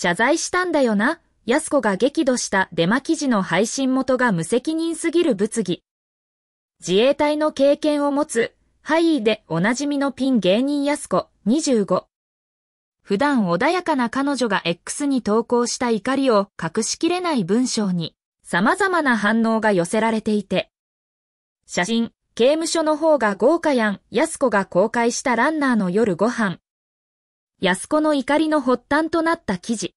謝罪したんだよな、安子が激怒したデマ記事の配信元が無責任すぎる物議。自衛隊の経験を持つ、ハイーでおなじみのピン芸人安子、25。普段穏やかな彼女が X に投稿した怒りを隠しきれない文章に、様々な反応が寄せられていて。写真、刑務所の方が豪華やん、安子が公開したランナーの夜ご飯、安子の怒りの発端となった記事。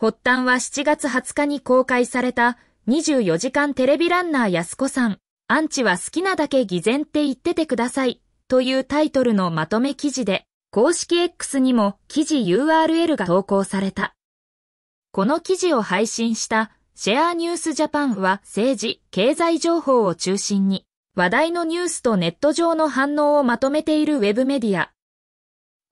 発端は7月20日に公開された24時間テレビランナー安子さん、アンチは好きなだけ偽善って言っててくださいというタイトルのまとめ記事で、公式 X にも記事 URL が投稿された。この記事を配信したシェアニュースジャパンは政治、経済情報を中心に話題のニュースとネット上の反応をまとめているウェブメディア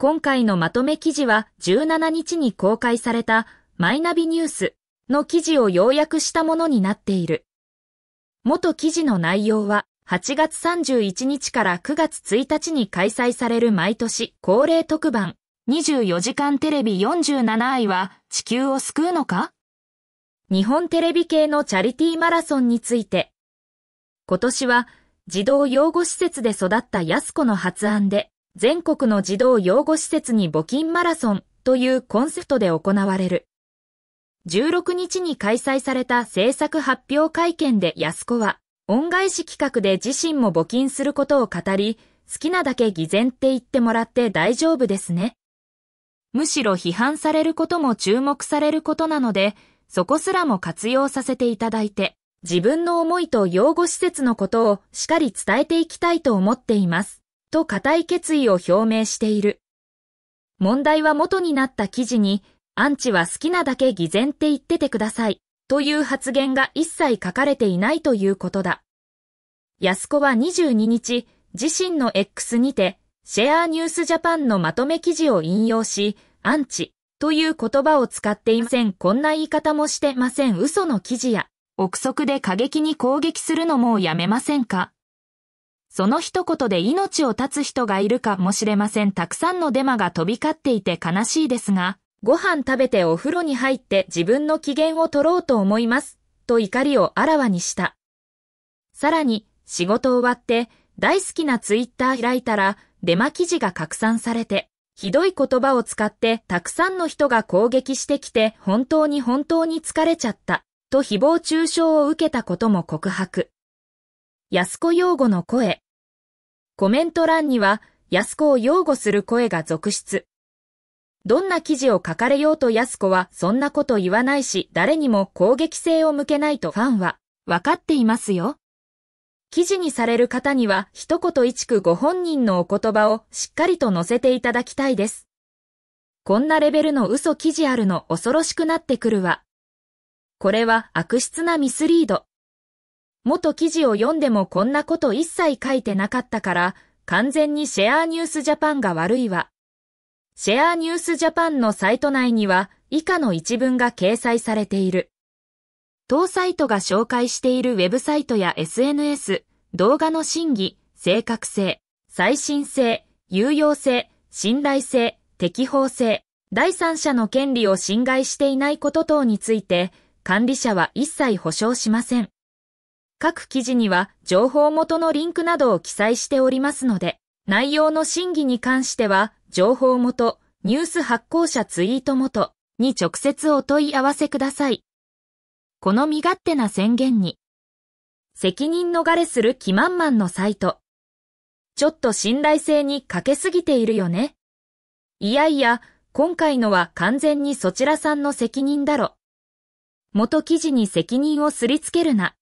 今回のまとめ記事は17日に公開されたマイナビニュースの記事を要約したものになっている。元記事の内容は8月31日から9月1日に開催される毎年恒例特番24時間テレビ47愛は地球を救うのか日本テレビ系のチャリティーマラソンについて今年は児童養護施設で育った安子の発案で全国の児童養護施設に募金マラソンというコンセプトで行われる。16日に開催された政策発表会見で安子は、恩返し企画で自身も募金することを語り、好きなだけ偽善って言ってもらって大丈夫ですね。むしろ批判されることも注目されることなので、そこすらも活用させていただいて、自分の思いと養護施設のことをしっかり伝えていきたいと思っています。と固い決意を表明している。問題は元になった記事に、アンチは好きなだけ偽善って言っててください、という発言が一切書かれていないということだ。安子は22日、自身の X にて、シェアニュースジャパンのまとめ記事を引用し、アンチという言葉を使っていません。こんな言い方もしてません。嘘の記事や、憶測で過激に攻撃するのもやめませんかその一言で命を絶つ人がいるかもしれません。たくさんのデマが飛び交っていて悲しいですが、ご飯食べてお風呂に入って自分の機嫌を取ろうと思います。と怒りをあらわにした。さらに、仕事終わって、大好きなツイッター開いたら、デマ記事が拡散されて、ひどい言葉を使ってたくさんの人が攻撃してきて本当に本当に疲れちゃった、と誹謗中傷を受けたことも告白。安子擁護の声。コメント欄には、安子を擁護する声が続出。どんな記事を書かれようと安子はそんなこと言わないし、誰にも攻撃性を向けないとファンは、わかっていますよ。記事にされる方には、一言一句ご本人のお言葉をしっかりと載せていただきたいです。こんなレベルの嘘記事あるの恐ろしくなってくるわ。これは悪質なミスリード。元記事を読んでもこんなこと一切書いてなかったから、完全にシェアニュースジャパンが悪いわ。シェアニュースジャパンのサイト内には以下の一文が掲載されている。当サイトが紹介しているウェブサイトや SNS、動画の真偽、正確性、最新性、有用性、信頼性、適法性、第三者の権利を侵害していないこと等について、管理者は一切保証しません。各記事には情報元のリンクなどを記載しておりますので、内容の審議に関しては、情報元、ニュース発行者ツイート元に直接お問い合わせください。この身勝手な宣言に、責任逃れする気満々のサイト。ちょっと信頼性に欠けすぎているよね。いやいや、今回のは完全にそちらさんの責任だろ。元記事に責任をすりつけるな。